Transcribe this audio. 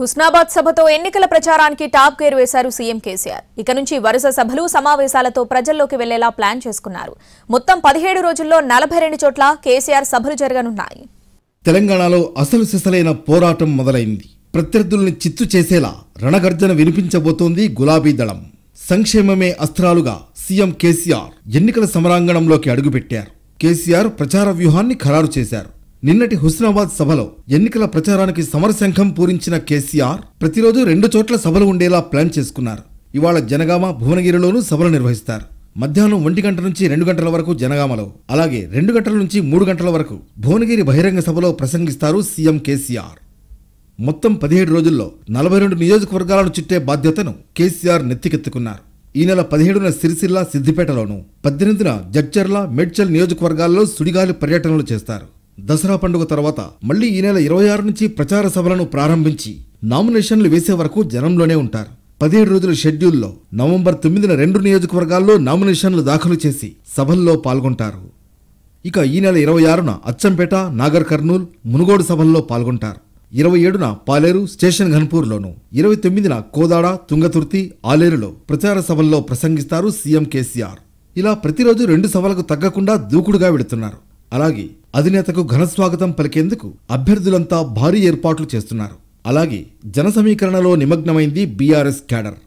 హుస్నాబాద్ సభతో ఎన్నికల ప్రచారానికి టాప్ గేర్ వేశారు సీఎం కేసీఆర్ ఇక నుంచి వరుస సభలు సమావేశాలతో ప్రజల్లోకి వెళ్లేలా ప్లాన్ చేసుకున్నారు మొత్తం పదిహేడు రోజుల్లో నలభై రెండు చోట్ల కేసీఆర్ సభలు జరగనున్నాయి తెలంగాణలో అసలు సిసలైన పోరాటం మొదలైంది ప్రత్యర్థుల్ని చిత్తు చేసేలా రణగర్జన వినిపించబోతోంది గులాబీ దళం సంక్షేమమే అస్త్రాలుగా సీఎం కేసీఆర్ ఎన్నికల సమరాంగణంలోకి అడుగుపెట్టారు కేసీఆర్ ప్రచార వ్యూహాన్ని ఖరారు చేశారు నిన్నటి హుస్నాబాద్ సభలో ఎన్నికల ప్రచారానికి సమరశంఖం పూరించిన కేసీఆర్ ప్రతిరోజు రెండు చోట్ల సభలు ఉండేలా ప్లాన్ చేసుకున్నారు ఇవాళ జనగామ భువనగిరిలోనూ సభలు నిర్వహిస్తారు మధ్యాహ్నం ఒంటి గంట నుంచి రెండు గంటల వరకు జనగామలో అలాగే రెండు గంటల నుంచి మూడు గంటల వరకు భువనగిరి బహిరంగ సభలో ప్రసంగిస్తారు సీఎం కేసీఆర్ మొత్తం పదిహేడు రోజుల్లో నలభై రెండు నియోజకవర్గాలను చుట్టే బాధ్యతను కేసీఆర్ నెత్తికెత్తుకున్నారు ఈ నెల పదిహేడున సిరిసిల్ల సిద్దిపేటలోను పద్దెనిమిదిన జడ్చర్ల మేడ్చల్ నియోజకవర్గాల్లో సుడిగాలి పర్యటనలు చేస్తారు దసరా పండుగ తర్వాత మళ్లీ ఈ నెల ఇరవై ఆరు నుంచి ప్రచార సభలను ప్రారంభించి నామినేషన్లు వేసే వరకు జనంలోనే ఉంటారు పదిహేడు రోజుల షెడ్యూల్లో నవంబర్ తొమ్మిదిన రెండు నియోజకవర్గాల్లో నామినేషన్లు దాఖలు చేసి సభల్లో పాల్గొంటారు ఇక ఈ నెల ఇరవై ఆరున అచ్చంపేట నాగర్ కర్నూల్ మునుగోడు సభల్లో పాల్గొంటారు ఇరవై ఏడున పాలేరు స్టేషన్ ఘన్పూర్లోను ఇరవై తొమ్మిదిన కోదాడ తుంగతుర్తి ఆలేరులో ప్రచార సభల్లో ప్రసంగిస్తారు సీఎం కేసీఆర్ ఇలా ప్రతిరోజు రెండు సభలకు తగ్గకుండా దూకుడుగా వెడుతున్నారు అలాగే అధినేతకు ఘనస్వాగతం పలికేందుకు అభ్యర్థులంతా భారీ ఏర్పాట్లు చేస్తున్నారు అలాగే జన సమీకరణలో నిమగ్నమైంది బీఆర్ఎస్ క్యాడర్